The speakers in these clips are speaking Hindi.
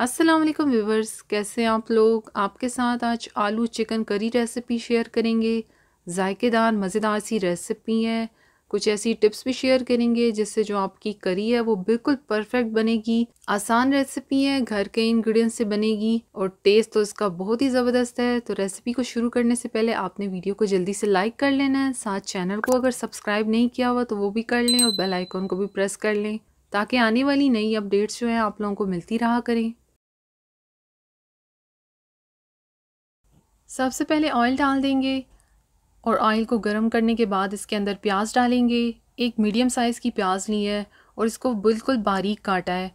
अस्सलाम वालेकुम व्यूवर्स कैसे आप लोग आपके साथ आज आलू चिकन करी रेसिपी शेयर करेंगे जायकेदार मज़ेदार सी रेसिपी है कुछ ऐसी टिप्स भी शेयर करेंगे जिससे जो आपकी करी है वो बिल्कुल परफेक्ट बनेगी आसान रेसिपी है घर के इंग्रेडिएंट्स से बनेगी और टेस्ट तो इसका बहुत ही ज़बरदस्त है तो रेसिपी को शुरू करने से पहले आपने वीडियो को जल्दी से लाइक कर लेना है साथ चैनल को अगर सब्सक्राइब नहीं किया हुआ तो वो भी कर लें और बेल आइकॉन को भी प्रेस कर लें ताकि आने वाली नई अपडेट्स जो है आप लोगों को मिलती रहा करें सबसे पहले ऑयल डाल देंगे और ऑयल को गर्म करने के बाद इसके अंदर प्याज डालेंगे एक मीडियम साइज़ की प्याज ली है और इसको बिल्कुल बारीक काटा है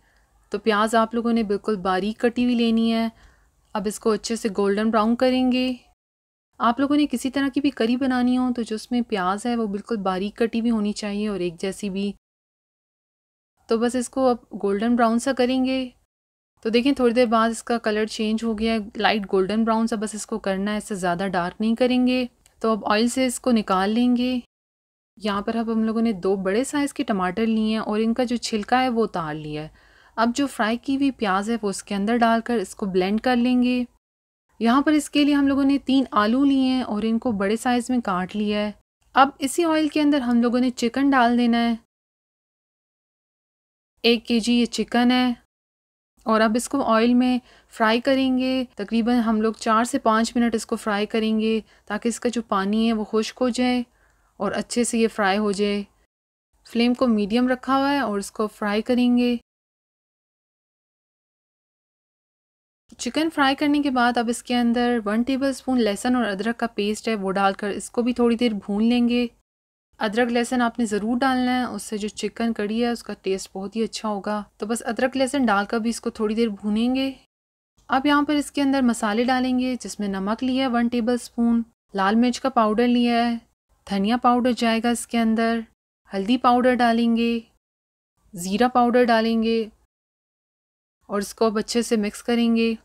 तो प्याज आप लोगों ने बिल्कुल बारीक कटी हुई लेनी है अब इसको अच्छे से गोल्डन ब्राउन करेंगे आप लोगों ने किसी तरह की भी करी बनानी हो तो जो उसमें प्याज है वो बिल्कुल बारीक कटी हुई होनी चाहिए और एक जैसी भी तो बस इसको अब गोल्डन ब्राउन सा करेंगे तो देखिए थोड़ी देर बाद इसका कलर चेंज हो गया लाइट गोल्डन ब्राउन सा बस इसको करना है इससे ज़्यादा डार्क नहीं करेंगे तो अब ऑयल से इसको निकाल लेंगे यहाँ पर अब हम लोगों ने दो बड़े साइज़ के टमाटर लिए हैं और इनका जो छिलका है वो उतार लिया है अब जो फ्राई की हुई प्याज है वो उसके अंदर डालकर इसको ब्लेंड कर लेंगे यहाँ पर इसके लिए हम लोगों ने तीन आलू लिए हैं और इनको बड़े साइज़ में काट लिया है अब इसी ऑयल के अंदर हम लोगों ने चिकन डाल देना है एक के जी ये चिकन है और अब इसको ऑयल में फ्राई करेंगे तकरीबन हम लोग चार से पाँच मिनट इसको फ्राई करेंगे ताकि इसका जो पानी है वो खुश्क हो जाए और अच्छे से ये फ्राई हो जाए फ्लेम को मीडियम रखा हुआ है और इसको फ्राई करेंगे चिकन फ्राई करने के बाद अब इसके अंदर वन टेबल स्पून लहसुन और अदरक का पेस्ट है वो डालकर इसको भी थोड़ी देर भून लेंगे अदरक लहसन आपने ज़रूर डालना है उससे जो चिकन कड़ी है उसका टेस्ट बहुत ही अच्छा होगा तो बस अदरक लहसन डालकर भी इसको थोड़ी देर भूनेंगे अब यहाँ पर इसके अंदर मसाले डालेंगे जिसमें नमक लिया है वन टेबल स्पून लाल मिर्च का पाउडर लिया है धनिया पाउडर जाएगा इसके अंदर हल्दी पाउडर डालेंगे ज़ीरा पाउडर डालेंगे और इसको अब अच्छे से मिक्स करेंगे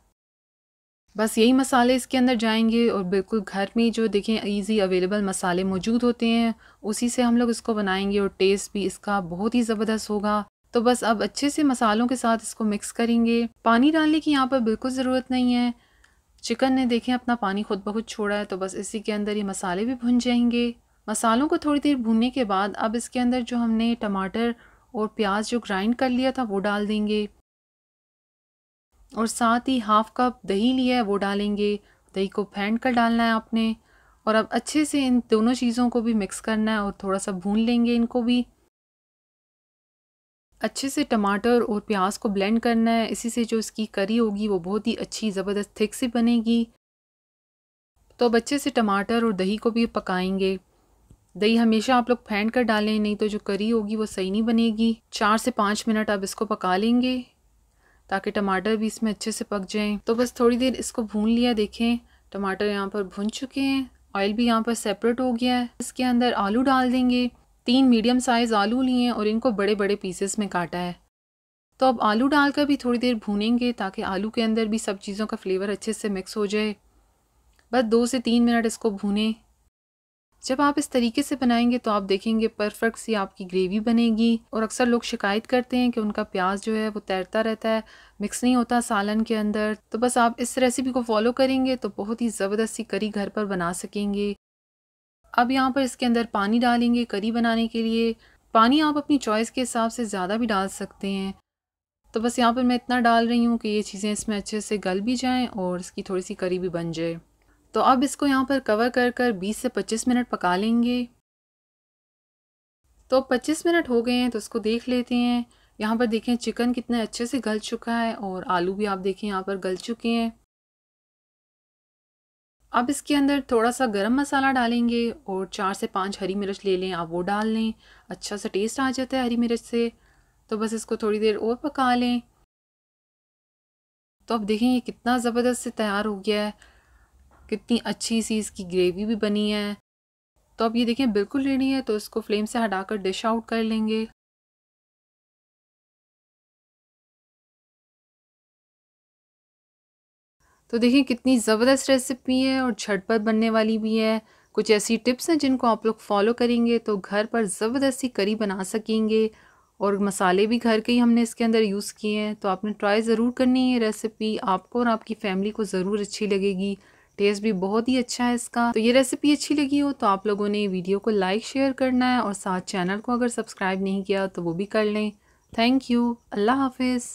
बस यही मसाले इसके अंदर जाएंगे और बिल्कुल घर में जो देखें इजी अवेलेबल मसाले मौजूद होते हैं उसी से हम लोग इसको बनाएंगे और टेस्ट भी इसका बहुत ही ज़बरदस्त होगा तो बस अब अच्छे से मसालों के साथ इसको मिक्स करेंगे पानी डालने की यहाँ पर बिल्कुल ज़रूरत नहीं है चिकन ने देखें अपना पानी खुद बहुत छोड़ा है तो बस इसी के अंदर ये मसाले भी भुन जाएंगे मसालों को थोड़ी देर भूनने के बाद अब इसके अंदर जो हमने टमाटर और प्याज जो ग्राइंड कर लिया था वो डाल देंगे और साथ ही हाफ़ कप दही लिया है वो डालेंगे दही को फेंट कर डालना है आपने और अब अच्छे से इन दोनों चीज़ों को भी मिक्स करना है और थोड़ा सा भून लेंगे इनको भी अच्छे से टमाटर और प्याज को ब्लेंड करना है इसी से जो इसकी करी होगी वो बहुत ही अच्छी ज़बरदस्त थिक सी बनेगी तो अब अच्छे से टमाटर और दही को भी पकाएंगे दही हमेशा आप लोग फेंट कर डालें नहीं तो जो करी होगी वो सही नहीं बनेगी चार से पाँच मिनट आप इसको पका लेंगे ताकि टमाटर भी इसमें अच्छे से पक जाएँ तो बस थोड़ी देर इसको भून लिया देखें टमाटर यहाँ पर भुन चुके हैं ऑयल भी यहाँ पर सेपरेट हो गया है इसके अंदर आलू डाल देंगे तीन मीडियम साइज़ आलू लिए हैं और इनको बड़े बड़े पीसेस में काटा है तो अब आलू डालकर भी थोड़ी देर भूनेंगे ताकि आलू के अंदर भी सब चीज़ों का फ्लेवर अच्छे से मिक्स हो जाए बस दो से तीन मिनट इसको भूनें जब आप इस तरीके से बनाएंगे तो आप देखेंगे परफेक्ट सी आपकी ग्रेवी बनेगी और अक्सर लोग शिकायत करते हैं कि उनका प्याज जो है वो तैरता रहता है मिक्स नहीं होता सालन के अंदर तो बस आप इस रेसिपी को फॉलो करेंगे तो बहुत ही ज़बरदस्त सी करी घर पर बना सकेंगे अब यहाँ पर इसके अंदर पानी डालेंगे करी बनाने के लिए पानी आप अपनी चॉइस के हिसाब से ज़्यादा भी डाल सकते हैं तो बस यहाँ पर मैं इतना डाल रही हूँ कि ये चीज़ें इसमें अच्छे से गल भी जाएँ और इसकी थोड़ी सी करी भी बन जाए तो अब इसको यहाँ पर कवर कर कर बीस से पच्चीस मिनट पका लेंगे तो 25 मिनट हो गए हैं तो इसको देख लेते हैं यहाँ पर देखें चिकन कितने अच्छे से गल चुका है और आलू भी आप देखें यहाँ पर गल चुके हैं अब इसके अंदर थोड़ा सा गरम मसाला डालेंगे और चार से पाँच हरी मिर्च ले लें आप वो डाल लें अच्छा सा टेस्ट आ जाता है हरी मिर्च से तो बस इसको थोड़ी देर और पका लें तो अब देखें ये कितना ज़बरदस्त से तैयार हो गया है कितनी अच्छी सी इसकी ग्रेवी भी बनी है तो अब ये देखिए बिल्कुल रेडी है तो इसको फ्लेम से हटाकर डिश आउट कर लेंगे तो देखिए कितनी ज़बरदस्त रेसिपी है और झटपट बनने वाली भी है कुछ ऐसी टिप्स हैं जिनको आप लोग फॉलो करेंगे तो घर पर ज़बरदस्ती करी बना सकेंगे और मसाले भी घर के ही हमने इसके अंदर यूज़ किए हैं तो आपने ट्राई ज़रूर करनी है रेसिपी आपको और आपकी फ़ैमिली को ज़रूर अच्छी लगेगी टेस्ट भी बहुत ही अच्छा है इसका तो ये रेसिपी अच्छी लगी हो तो आप लोगों ने वीडियो को लाइक शेयर करना है और साथ चैनल को अगर सब्सक्राइब नहीं किया तो वो भी कर लें थैंक यू अल्लाह हाफिज़